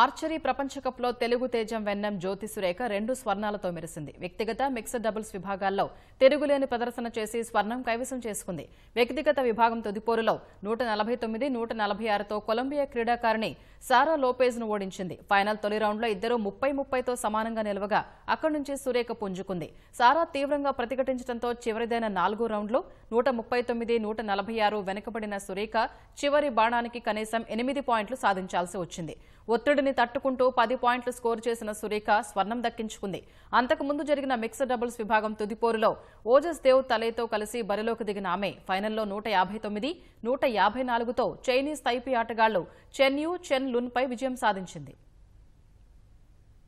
archery ప్రపంచ కప్లో తెలుగు తేజం వెన్నం జ్యోతి సురేఖ రెండు స్వర్ణాలతో మెరిసింది వ్యక్తిగత మిక్స్డ్ డబుల్స్ విభాగాల్లో తెలుగులేని ప్రదర్శన చేసి స్వర్ణం కైవసం చేసుకుంది వ్యక్తిగత విభాగం తుదిపోరులో నూట నలభై తొమ్మిది నూట నలభై ఆరుతో కొలంబియా క్రీడాకారిణి సారా లోపేజ్ను ఓడించింది ఫైనల్ తొలి రౌండ్లో ఇద్దరు ముప్పై ముప్పైతో సమానంగా నిలవగా అక్కడి నుంచి సురేఖ పుంజుకుంది సారా తీవ్రంగా ప్రతిఘటించడంతో చివరిదైన నాలుగో రౌండ్లో నూట ముప్పై తొమ్మిది నూట నలభై ఆరు వెనుకబడిన సురేఖ చివరి బాణానికి కనీసం ఎనిమిది పాయింట్లు సాధించాల్సి వచ్చింది ఒత్తిడిని తట్టుకుంటూ పది పాయింట్లు స్కోర్ చేసిన సురేఖ స్వర్ణం దక్కించుకుంది అంతకుముందు జరిగిన మిక్స్డ్ డబుల్స్ విభాగం తుదిపోరులో ఓజస్ దేవ్ తలేతో కలిసి బరిలోకి దిగిన ఆమె ఫైనల్లో నూట యాభై తొమ్మిది నూట యాభై నాలుగుతో చైనీస్ తైపీ ఆటగాళ్లు చెన్యూ చెన్ లున్పై విజయం సాధించింది